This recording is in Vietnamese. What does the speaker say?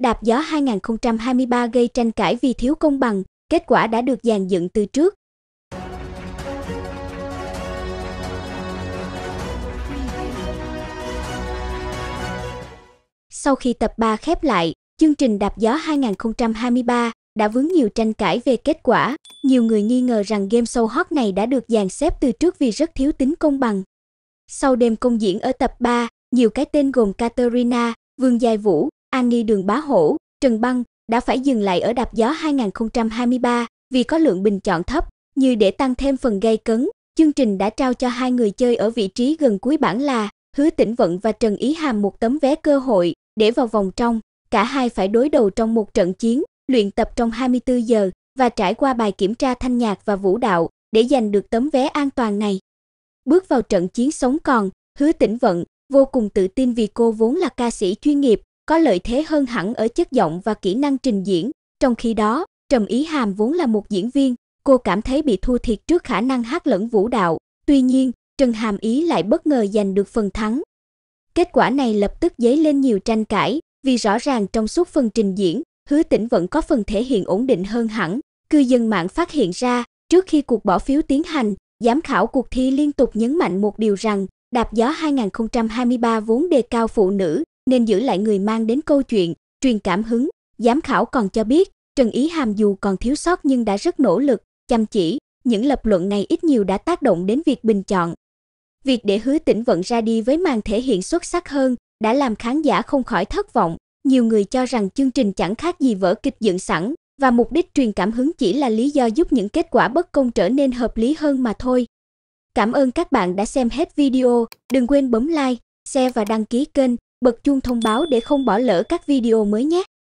Đạp gió 2023 gây tranh cãi vì thiếu công bằng, kết quả đã được dàn dựng từ trước. Sau khi tập 3 khép lại, chương trình Đạp gió 2023 đã vướng nhiều tranh cãi về kết quả. Nhiều người nghi ngờ rằng game show hot này đã được dàn xếp từ trước vì rất thiếu tính công bằng. Sau đêm công diễn ở tập 3, nhiều cái tên gồm Katerina, Vương Giai Vũ, An Nghi Đường Bá Hổ, Trần Băng đã phải dừng lại ở đạp gió 2023 vì có lượng bình chọn thấp, như để tăng thêm phần gây cấn, chương trình đã trao cho hai người chơi ở vị trí gần cuối bảng là Hứa Tĩnh Vận và Trần Ý Hàm một tấm vé cơ hội để vào vòng trong, cả hai phải đối đầu trong một trận chiến, luyện tập trong 24 giờ và trải qua bài kiểm tra thanh nhạc và vũ đạo để giành được tấm vé an toàn này. Bước vào trận chiến sống còn, Hứa Tĩnh Vận vô cùng tự tin vì cô vốn là ca sĩ chuyên nghiệp, có lợi thế hơn hẳn ở chất giọng và kỹ năng trình diễn. Trong khi đó, Trầm Ý Hàm vốn là một diễn viên, cô cảm thấy bị thua thiệt trước khả năng hát lẫn vũ đạo. Tuy nhiên, Trần Hàm Ý lại bất ngờ giành được phần thắng. Kết quả này lập tức dấy lên nhiều tranh cãi, vì rõ ràng trong suốt phần trình diễn, Hứa Tĩnh vẫn có phần thể hiện ổn định hơn hẳn. Cư dân mạng phát hiện ra, trước khi cuộc bỏ phiếu tiến hành, giám khảo cuộc thi liên tục nhấn mạnh một điều rằng, Đạp gió 2023 vốn đề cao phụ nữ, nên giữ lại người mang đến câu chuyện, truyền cảm hứng. Giám khảo còn cho biết, Trần Ý Hàm dù còn thiếu sót nhưng đã rất nỗ lực, chăm chỉ, những lập luận này ít nhiều đã tác động đến việc bình chọn. Việc để Hứa Tĩnh vận ra đi với màn thể hiện xuất sắc hơn đã làm khán giả không khỏi thất vọng, nhiều người cho rằng chương trình chẳng khác gì vỡ kịch dựng sẵn và mục đích truyền cảm hứng chỉ là lý do giúp những kết quả bất công trở nên hợp lý hơn mà thôi. Cảm ơn các bạn đã xem hết video, đừng quên bấm like, share và đăng ký kênh bật chuông thông báo để không bỏ lỡ các video mới nhé.